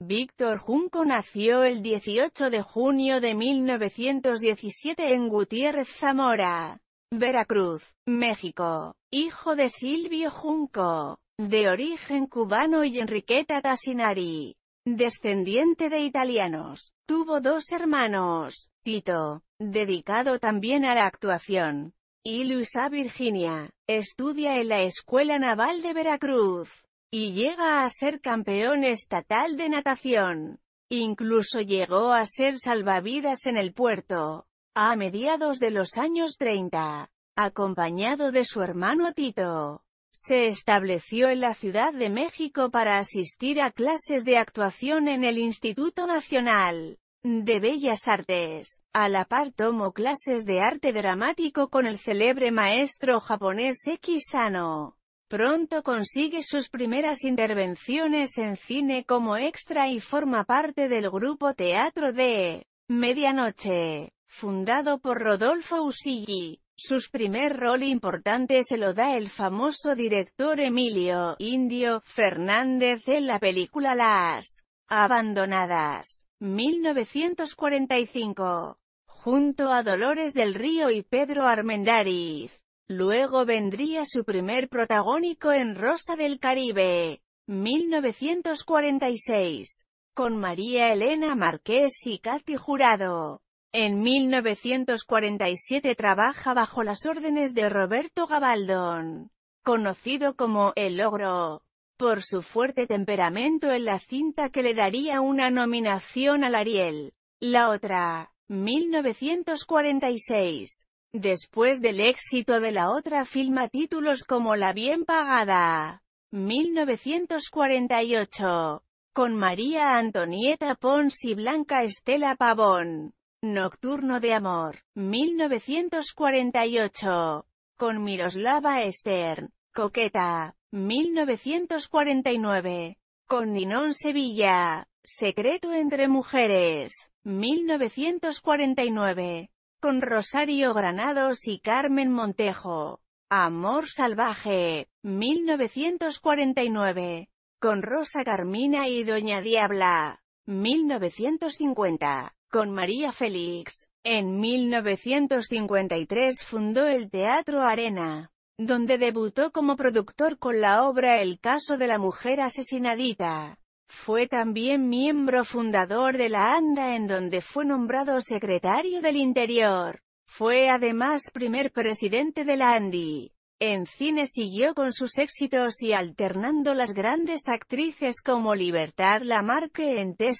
Víctor Junco nació el 18 de junio de 1917 en Gutiérrez Zamora, Veracruz, México, hijo de Silvio Junco, de origen cubano y Enriqueta Tassinari, descendiente de italianos. Tuvo dos hermanos, Tito, dedicado también a la actuación, y Luisa Virginia, estudia en la Escuela Naval de Veracruz y llega a ser campeón estatal de natación. Incluso llegó a ser salvavidas en el puerto, a mediados de los años 30, acompañado de su hermano Tito. Se estableció en la Ciudad de México para asistir a clases de actuación en el Instituto Nacional de Bellas Artes. A la par tomó clases de arte dramático con el célebre maestro japonés Eki Sano. Pronto consigue sus primeras intervenciones en cine como extra y forma parte del grupo Teatro de Medianoche, fundado por Rodolfo Usigli. Sus primer rol importante se lo da el famoso director Emilio Indio Fernández en la película Las Abandonadas, 1945, junto a Dolores del Río y Pedro Armendáriz. Luego vendría su primer protagónico en Rosa del Caribe, 1946, con María Elena Marqués y Katy Jurado. En 1947 trabaja bajo las órdenes de Roberto Gabaldón, conocido como El Ogro, por su fuerte temperamento en la cinta que le daría una nominación al Ariel. La otra, 1946, Después del éxito de la otra filma títulos como La bien pagada, 1948, con María Antonieta Pons y Blanca Estela Pavón, Nocturno de amor, 1948, con Miroslava Stern, Coqueta, 1949, con Ninón Sevilla, Secreto entre mujeres, 1949, con Rosario Granados y Carmen Montejo. Amor Salvaje, 1949, con Rosa Carmina y Doña Diabla, 1950, con María Félix. En 1953 fundó el Teatro Arena, donde debutó como productor con la obra El caso de la mujer asesinadita. Fue también miembro fundador de la ANDA en donde fue nombrado secretario del Interior. Fue además primer presidente de la ANDI. En cine siguió con sus éxitos y alternando las grandes actrices como Libertad Lamarque en Te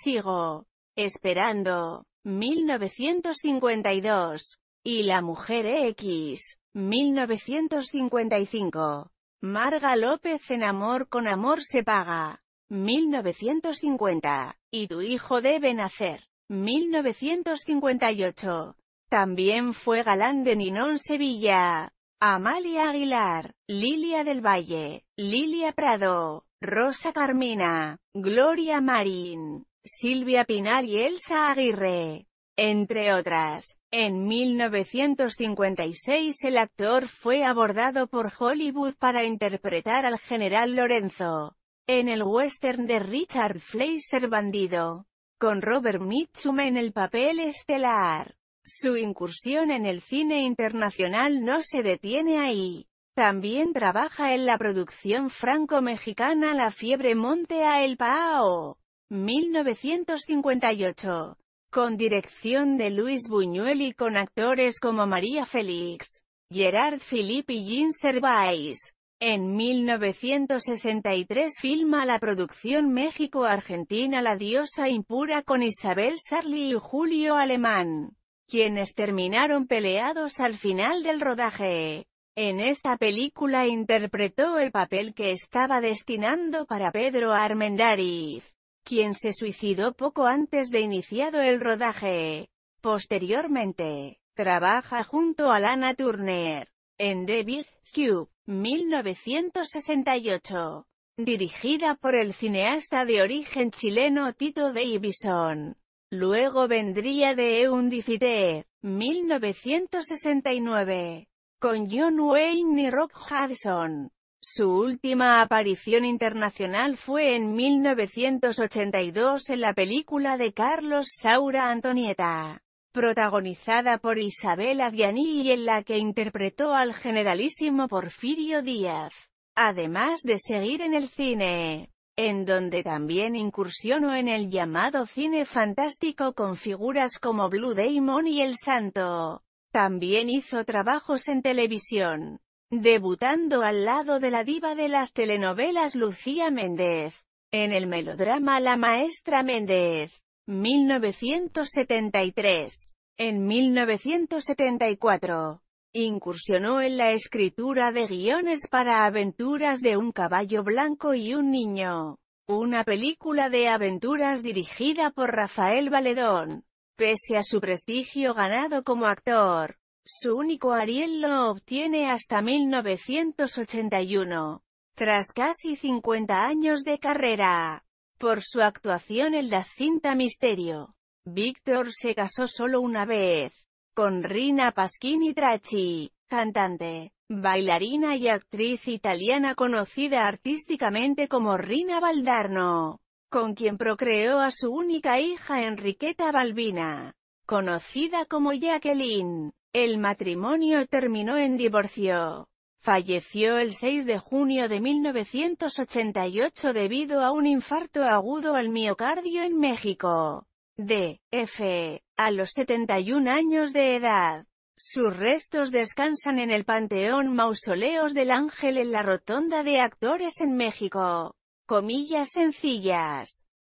Esperando, 1952, y La Mujer X, 1955. Marga López en Amor con Amor se paga. 1950. Y tu hijo debe nacer. 1958. También fue galán de Ninón Sevilla. Amalia Aguilar, Lilia del Valle, Lilia Prado, Rosa Carmina, Gloria Marín, Silvia Pinal y Elsa Aguirre. Entre otras, en 1956 el actor fue abordado por Hollywood para interpretar al general Lorenzo en el western de Richard Fleischer Bandido, con Robert Mitchum en el papel estelar. Su incursión en el cine internacional no se detiene ahí. También trabaja en la producción franco-mexicana La fiebre monte a El Pao, 1958, con dirección de Luis Buñuel y con actores como María Félix, Gerard Philippe y Jean Servais. En 1963 filma la producción México-Argentina La diosa impura con Isabel Sarli y Julio Alemán, quienes terminaron peleados al final del rodaje. En esta película interpretó el papel que estaba destinando para Pedro Armendáriz, quien se suicidó poco antes de iniciado el rodaje. Posteriormente, trabaja junto a Lana Turner, en David Cube, 1968. Dirigida por el cineasta de origen chileno Tito Davison. Luego vendría de Eundicite, 1969. Con John Wayne y Rock Hudson. Su última aparición internacional fue en 1982 en la película de Carlos Saura Antonieta protagonizada por Isabel Adiani y en la que interpretó al generalísimo Porfirio Díaz. Además de seguir en el cine, en donde también incursionó en el llamado cine fantástico con figuras como Blue Damon y El Santo. También hizo trabajos en televisión, debutando al lado de la diva de las telenovelas Lucía Méndez, en el melodrama La Maestra Méndez. 1973. En 1974, incursionó en la escritura de guiones para Aventuras de un caballo blanco y un niño, una película de aventuras dirigida por Rafael Valedón. Pese a su prestigio ganado como actor, su único Ariel lo obtiene hasta 1981, tras casi 50 años de carrera. Por su actuación en la cinta Misterio, Víctor se casó solo una vez, con Rina Pasquini Tracci, cantante, bailarina y actriz italiana conocida artísticamente como Rina Baldarno, con quien procreó a su única hija Enriqueta Balbina, conocida como Jacqueline. El matrimonio terminó en divorcio. Falleció el 6 de junio de 1988 debido a un infarto agudo al miocardio en México. D.F. A los 71 años de edad. Sus restos descansan en el Panteón Mausoleos del Ángel en la Rotonda de Actores en México. Comillas sencillas.